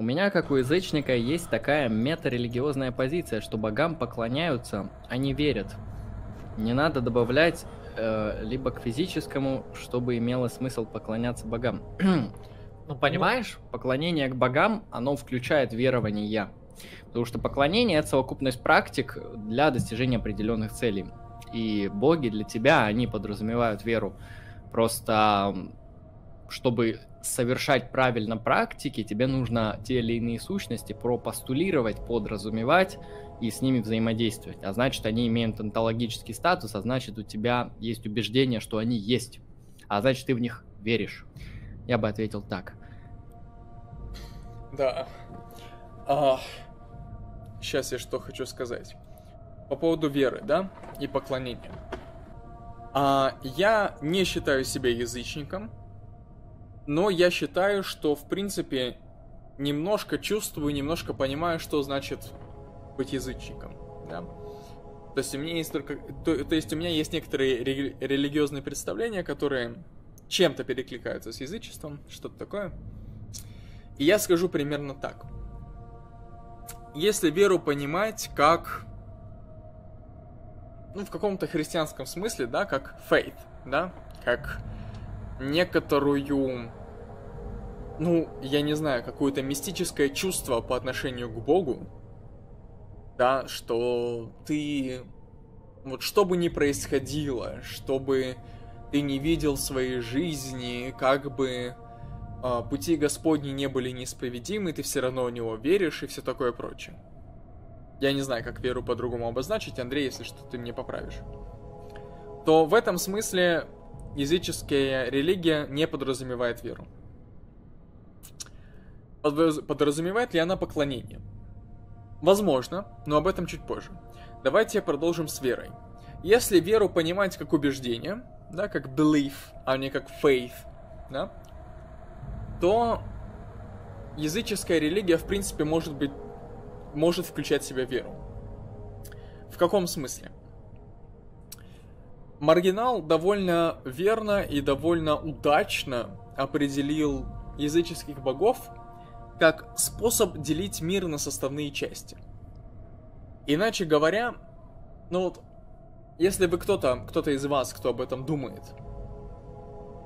У меня, как у язычника, есть такая мета-религиозная позиция, что богам поклоняются, а не верят. Не надо добавлять э, либо к физическому, чтобы имело смысл поклоняться богам. ну, понимаешь, ну, поклонение к богам, оно включает верование. я, Потому что поклонение — это совокупность практик для достижения определенных целей. И боги для тебя, они подразумевают веру. Просто чтобы совершать правильно практики, тебе нужно те или иные сущности пропостулировать, подразумевать и с ними взаимодействовать. А значит, они имеют онтологический статус, а значит, у тебя есть убеждение, что они есть. А значит, ты в них веришь. Я бы ответил так. Да. А, сейчас я что хочу сказать. По поводу веры, да, и поклонения. А, я не считаю себя язычником, но я считаю, что в принципе немножко чувствую, немножко понимаю, что значит быть язычником. Да? То есть у меня есть только, то, то есть у меня есть некоторые рели- религиозные представления, которые чем-то перекликаются с язычеством, что-то такое. И я скажу примерно так. Если веру понимать как, ну в каком-то христианском смысле, да, как faith, да, как некоторую, ну, я не знаю, какое-то мистическое чувство по отношению к Богу, да, что ты, вот что бы ни происходило, чтобы ты не видел своей жизни, как бы э, пути Господни не были несправедимы, ты все равно в него веришь и все такое прочее. Я не знаю, как веру по-другому обозначить, Андрей, если что, ты мне поправишь. То в этом смысле языческая религия не подразумевает веру. Подразумевает ли она поклонение? Возможно, но об этом чуть позже. Давайте продолжим с верой. Если веру понимать как убеждение, да, как belief, а не как faith, да, то языческая религия, в принципе, может быть, может включать в себя веру. В каком смысле? Маргинал довольно верно и довольно удачно определил языческих богов как способ делить мир на составные части. Иначе говоря, ну вот, если бы кто-то, кто-то из вас, кто об этом думает,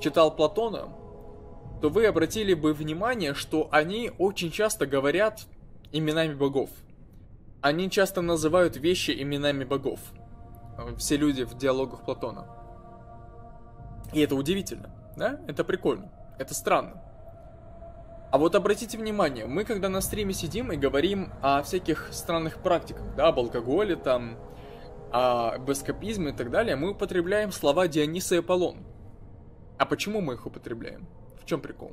читал Платона, то вы обратили бы внимание, что они очень часто говорят именами богов. Они часто называют вещи именами богов – Э, все люди в диалогах Платона. И это удивительно, да? Это прикольно, это странно. А вот обратите внимание, мы когда на стриме сидим и говорим о всяких странных практиках, да, об алкоголе, там, о эскапизме и так далее, мы употребляем слова Диониса и Аполлон. А почему мы их употребляем? В чем прикол?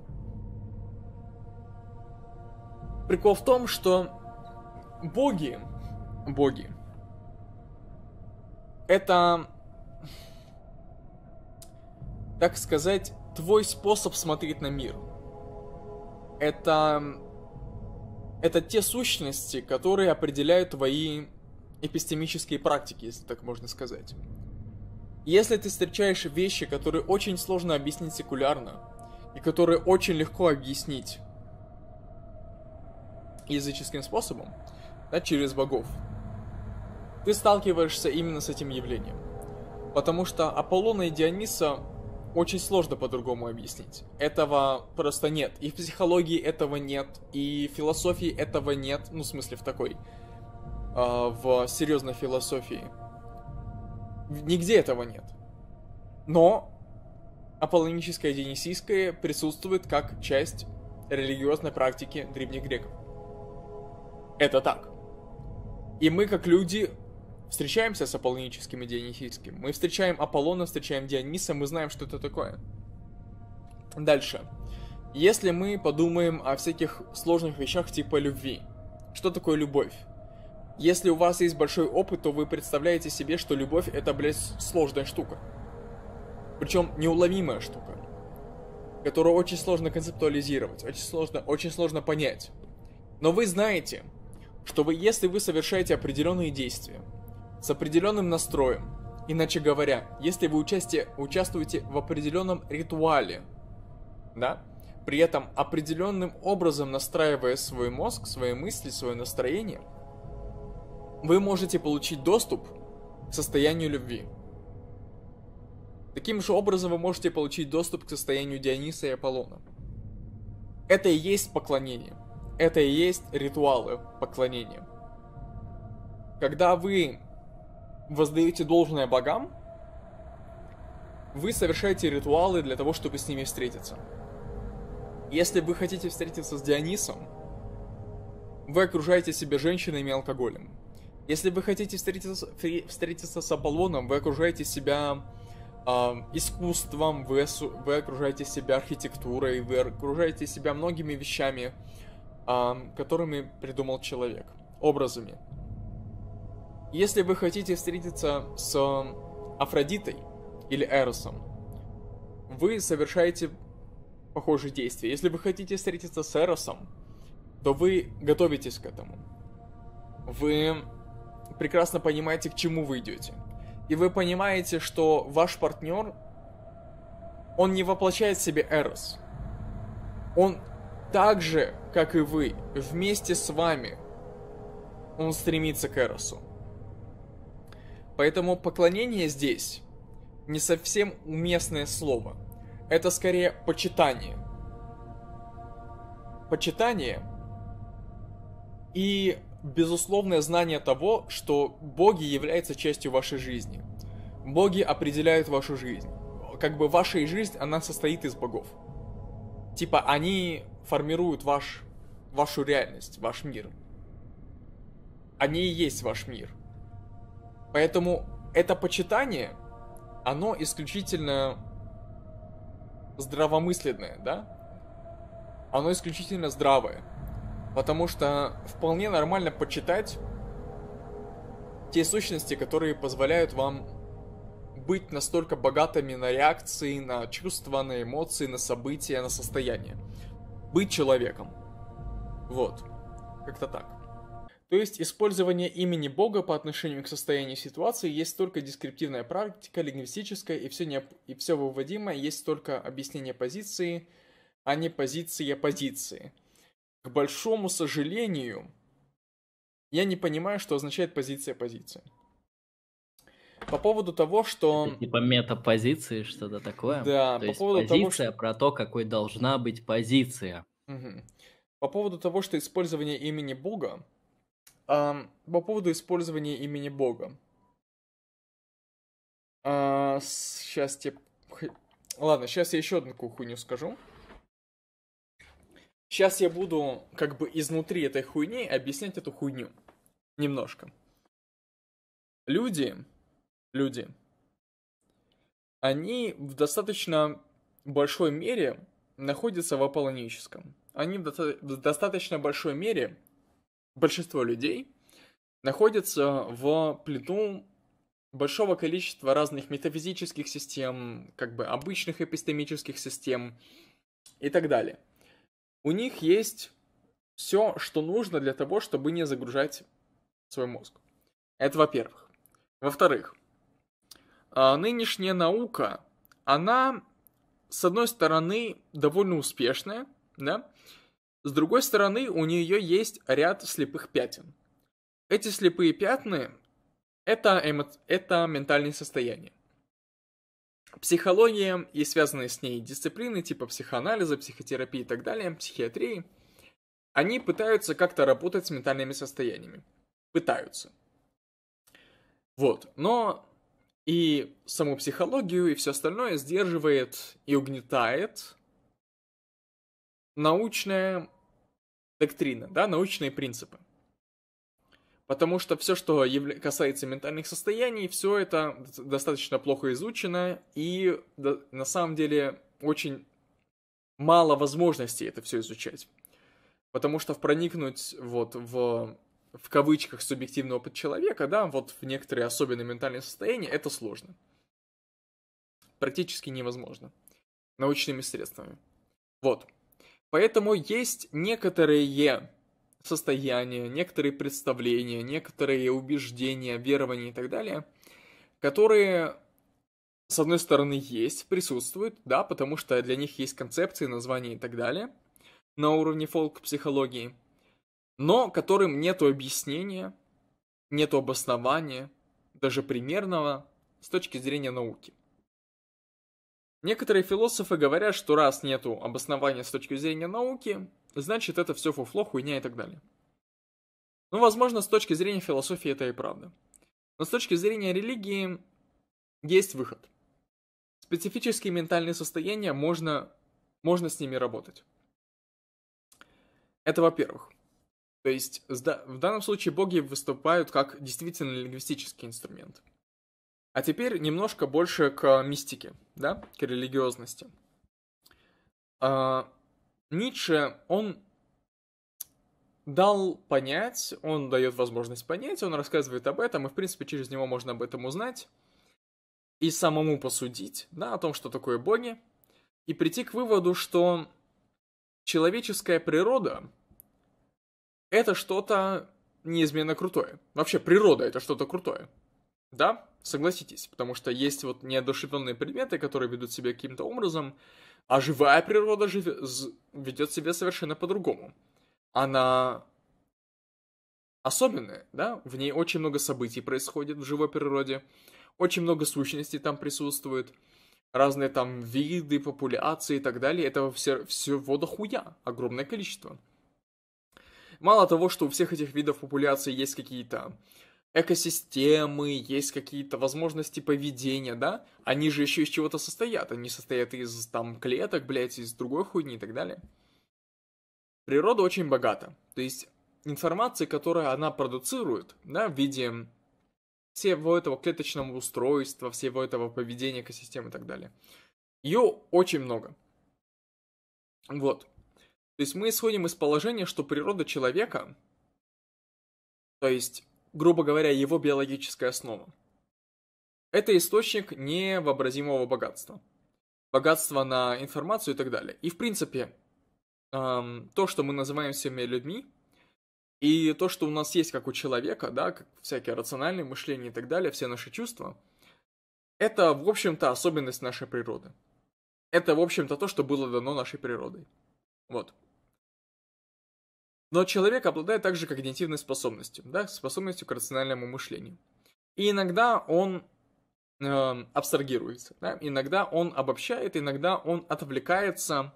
Прикол в том, что боги, боги, это, так сказать, твой способ смотреть на мир. Это, это те сущности, которые определяют твои эпистемические практики, если так можно сказать. Если ты встречаешь вещи, которые очень сложно объяснить секулярно, и которые очень легко объяснить языческим способом, да, через богов, ты сталкиваешься именно с этим явлением. Потому что Аполлона и Диониса очень сложно по-другому объяснить. Этого просто нет. И в психологии этого нет, и в философии этого нет, ну, в смысле, в такой, э, в серьезной философии. Нигде этого нет. Но аполлоническое денисийское присутствует как часть религиозной практики древних греков. Это так. И мы, как люди, встречаемся с Аполлоническим и Дионисийским. Мы встречаем Аполлона, встречаем Диониса, мы знаем, что это такое. Дальше. Если мы подумаем о всяких сложных вещах типа любви, что такое любовь? Если у вас есть большой опыт, то вы представляете себе, что любовь это, блядь, сложная штука. Причем неуловимая штука, которую очень сложно концептуализировать, очень сложно, очень сложно понять. Но вы знаете, что вы, если вы совершаете определенные действия, с определенным настроем. Иначе говоря, если вы участие, участвуете в определенном ритуале, да, при этом определенным образом настраивая свой мозг, свои мысли, свое настроение, вы можете получить доступ к состоянию любви. Таким же образом вы можете получить доступ к состоянию Диониса и Аполлона. Это и есть поклонение. Это и есть ритуалы поклонения. Когда вы воздаете должное богам, вы совершаете ритуалы для того, чтобы с ними встретиться. Если вы хотите встретиться с Дионисом, вы окружаете себя женщинами и алкоголем. Если вы хотите встретиться, встретиться с Аполлоном, вы окружаете себя э, искусством, вы, вы окружаете себя архитектурой, вы окружаете себя многими вещами, э, которыми придумал человек, образами, если вы хотите встретиться с Афродитой или Эросом, вы совершаете похожие действия. Если вы хотите встретиться с Эросом, то вы готовитесь к этому. Вы прекрасно понимаете, к чему вы идете. И вы понимаете, что ваш партнер, он не воплощает в себе Эрос. Он так же, как и вы, вместе с вами, он стремится к Эросу. Поэтому поклонение здесь не совсем уместное слово. Это скорее почитание. Почитание и безусловное знание того, что боги являются частью вашей жизни. Боги определяют вашу жизнь. Как бы ваша жизнь, она состоит из богов. Типа они формируют ваш, вашу реальность, ваш мир. Они и есть ваш мир – Поэтому это почитание, оно исключительно здравомысленное, да? Оно исключительно здравое. Потому что вполне нормально почитать те сущности, которые позволяют вам быть настолько богатыми на реакции, на чувства, на эмоции, на события, на состояние. Быть человеком. Вот. Как-то так. То есть использование имени Бога по отношению к состоянию ситуации есть только дескриптивная практика, лингвистическая, и все, необ... и все выводимое есть только объяснение позиции, а не позиция позиции. К большому сожалению, я не понимаю, что означает позиция позиции. По поводу того, что... Это типа метапозиции, что-то такое. Да, то по есть поводу позиция того, что... про то, какой должна быть позиция. Угу. По поводу того, что использование имени Бога по поводу использования имени Бога. А, сейчас тебе... Ладно, сейчас я еще одну хуйню скажу. Сейчас я буду как бы изнутри этой хуйни объяснять эту хуйню. Немножко. Люди, люди, они в достаточно большой мере находятся в аполлоническом. Они в достаточно большой мере большинство людей находится в плену большого количества разных метафизических систем, как бы обычных эпистемических систем и так далее. У них есть все, что нужно для того, чтобы не загружать свой мозг. Это во-первых. Во-вторых, а, нынешняя наука, она, с одной стороны, довольно успешная, да, с другой стороны, у нее есть ряд слепых пятен. Эти слепые пятна – это, эмо... это ментальные состояния. Психология и связанные с ней дисциплины типа психоанализа, психотерапии и так далее, психиатрии, они пытаются как-то работать с ментальными состояниями. Пытаются. Вот, но и саму психологию, и все остальное сдерживает и угнетает научная доктрина, да, научные принципы. Потому что все, что касается ментальных состояний, все это достаточно плохо изучено, и на самом деле очень мало возможностей это все изучать. Потому что проникнуть вот в, в кавычках субъективного опыт человека, да, вот в некоторые особенные ментальные состояния, это сложно. Практически невозможно. Научными средствами. Вот. Поэтому есть некоторые состояния, некоторые представления, некоторые убеждения, верования и так далее, которые, с одной стороны, есть, присутствуют, да, потому что для них есть концепции, названия и так далее на уровне фолк-психологии, но которым нет объяснения, нет обоснования, даже примерного, с точки зрения науки. Некоторые философы говорят, что раз нету обоснования с точки зрения науки, значит это все фуфло, хуйня и так далее. Ну, возможно, с точки зрения философии это и правда. Но с точки зрения религии есть выход. Специфические ментальные состояния можно, можно с ними работать. Это во-первых. То есть в данном случае боги выступают как действительно лингвистический инструмент – а теперь немножко больше к мистике, да, к религиозности. А, Ницше, он дал понять, он дает возможность понять, он рассказывает об этом, и, в принципе, через него можно об этом узнать и самому посудить, да, о том, что такое боги, и прийти к выводу, что человеческая природа — это что-то неизменно крутое. Вообще, природа — это что-то крутое. Да, согласитесь, потому что есть вот неодушевленные предметы, которые ведут себя каким-то образом, а живая природа жив... ведет себя совершенно по-другому. Она особенная, да, в ней очень много событий происходит в живой природе, очень много сущностей там присутствует, разные там виды, популяции и так далее, этого все, все вода хуя, огромное количество. Мало того, что у всех этих видов популяций есть какие-то экосистемы, есть какие-то возможности поведения, да? Они же еще из чего-то состоят. Они состоят из там клеток, блядь, из другой хуйни и так далее. Природа очень богата. То есть информации, которую она продуцирует, да, в виде всего этого клеточного устройства, всего этого поведения экосистемы и так далее. Ее очень много. Вот. То есть мы исходим из положения, что природа человека, то есть грубо говоря, его биологическая основа. Это источник невообразимого богатства. Богатство на информацию и так далее. И в принципе, эм, то, что мы называем всеми людьми, и то, что у нас есть как у человека, да, как всякие рациональные мышления и так далее, все наши чувства, это, в общем-то, особенность нашей природы. Это, в общем-то, то, что было дано нашей природой. Вот. Но человек обладает также когнитивной способностью, да, способностью к рациональному мышлению. И иногда он э, абстрагируется, да, иногда он обобщает, иногда он отвлекается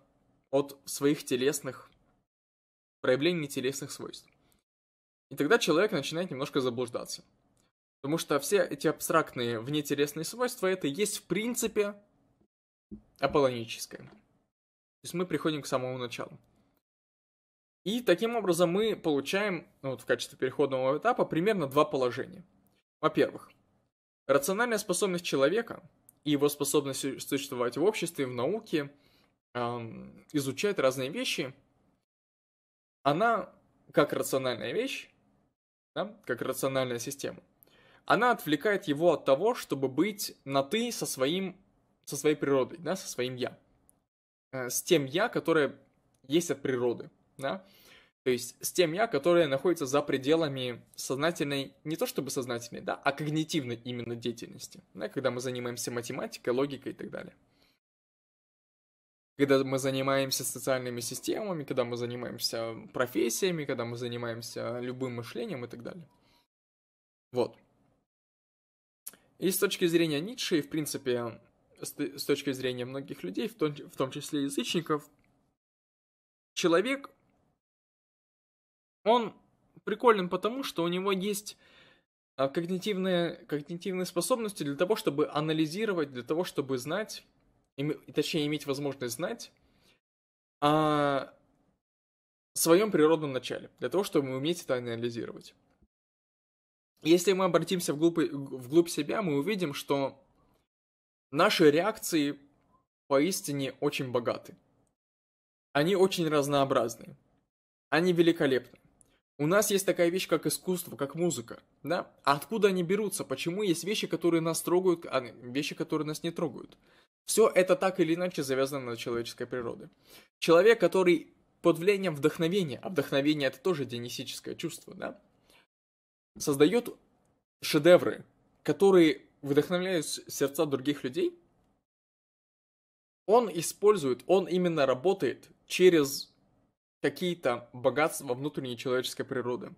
от своих телесных проявлений телесных свойств. И тогда человек начинает немножко заблуждаться. Потому что все эти абстрактные внетересные свойства, это есть в принципе аполлоническое. То есть мы приходим к самому началу. И таким образом мы получаем ну, вот в качестве переходного этапа примерно два положения. Во-первых, рациональная способность человека и его способность существовать в обществе, в науке, эм, изучать разные вещи, она как рациональная вещь, да, как рациональная система, она отвлекает его от того, чтобы быть на «ты» со, своим, со своей природой, да, со своим «я», э, с тем «я», которое есть от природы да, то есть с тем я, которое находится за пределами сознательной, не то чтобы сознательной, да, а когнитивной именно деятельности, да, когда мы занимаемся математикой, логикой и так далее. Когда мы занимаемся социальными системами, когда мы занимаемся профессиями, когда мы занимаемся любым мышлением и так далее. Вот. И с точки зрения Ницше, и в принципе, с точки зрения многих людей, в том, в том числе язычников, человек он приколен потому, что у него есть а, когнитивные, когнитивные способности для того, чтобы анализировать, для того, чтобы знать, и точнее иметь возможность знать о своем природном начале, для того, чтобы уметь это анализировать. Если мы обратимся вглубь, вглубь себя, мы увидим, что наши реакции поистине очень богаты. Они очень разнообразны. Они великолепны. У нас есть такая вещь, как искусство, как музыка, да? А откуда они берутся? Почему есть вещи, которые нас трогают, а вещи, которые нас не трогают? Все это так или иначе завязано на человеческой природе. Человек, который под влиянием вдохновения, а вдохновение это тоже дионисическое чувство, да? Создает шедевры, которые вдохновляют сердца других людей. Он использует, он именно работает через какие-то богатства внутренней человеческой природы.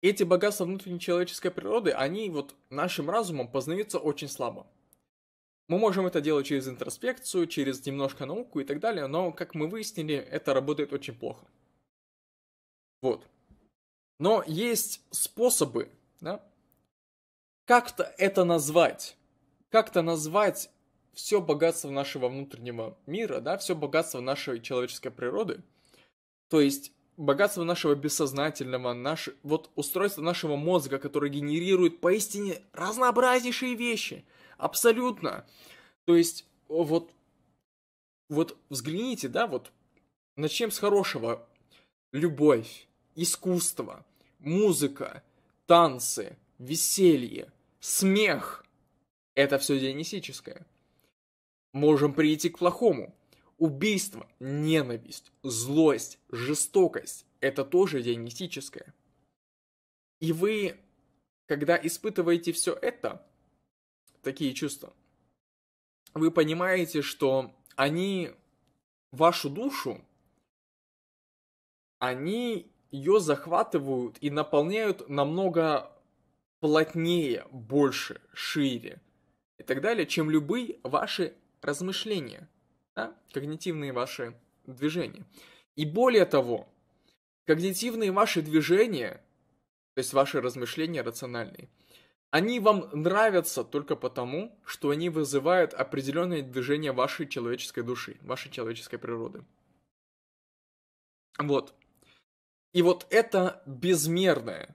Эти богатства внутренней человеческой природы, они вот нашим разумом познаются очень слабо. Мы можем это делать через интроспекцию, через немножко науку и так далее, но, как мы выяснили, это работает очень плохо. Вот. Но есть способы, да, как-то это назвать, как-то назвать все богатство нашего внутреннего мира, да, все богатство нашей человеческой природы, то есть богатство нашего бессознательного, наш, вот устройство нашего мозга, которое генерирует поистине разнообразнейшие вещи, абсолютно. То есть вот, вот взгляните, да, вот начнем с хорошего. Любовь, искусство, музыка, танцы, веселье, смех. Это все денисическое можем прийти к плохому. Убийство, ненависть, злость, жестокость – это тоже дионистическое. И вы, когда испытываете все это, такие чувства, вы понимаете, что они вашу душу, они ее захватывают и наполняют намного плотнее, больше, шире и так далее, чем любые ваши размышления, да? когнитивные ваши движения. И более того, когнитивные ваши движения, то есть ваши размышления рациональные, они вам нравятся только потому, что они вызывают определенные движения вашей человеческой души, вашей человеческой природы. Вот. И вот это безмерное,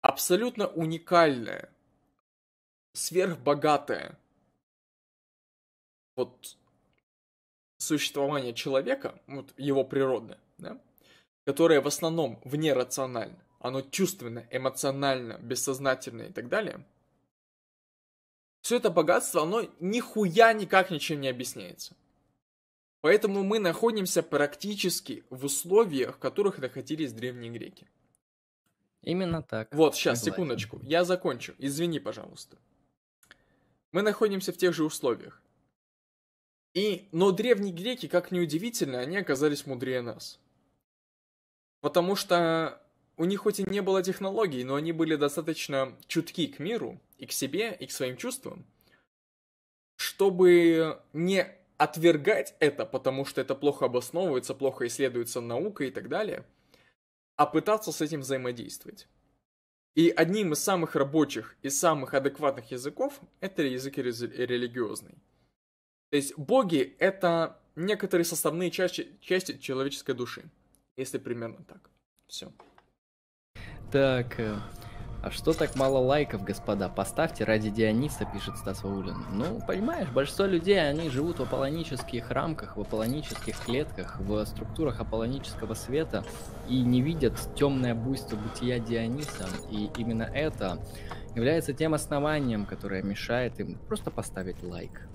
абсолютно уникальное, сверхбогатое вот существование человека, ну, вот его природное, да, которое в основном вне рационально, оно чувственно, эмоционально, бессознательно и так далее, все это богатство, оно нихуя никак ничем не объясняется. Поэтому мы находимся практически в условиях, в которых находились древние греки. Именно так. Вот, сейчас, Согласен. секундочку. Я закончу. Извини, пожалуйста. Мы находимся в тех же условиях. И, но древние греки, как ни удивительно, они оказались мудрее нас. Потому что у них хоть и не было технологий, но они были достаточно чутки к миру, и к себе, и к своим чувствам, чтобы не отвергать это, потому что это плохо обосновывается, плохо исследуется наука и так далее, а пытаться с этим взаимодействовать. И одним из самых рабочих и самых адекватных языков это язык религиозный. То есть боги — это некоторые составные части, части человеческой души. Если примерно так. Все. Так, э, а что так мало лайков, господа? Поставьте ради Диониса, пишет Стас Ваулин. Ну, понимаешь, большинство людей, они живут в аполлонических рамках, в аполлонических клетках, в структурах аполлонического света и не видят темное буйство бытия Диониса. И именно это является тем основанием, которое мешает им просто поставить лайк.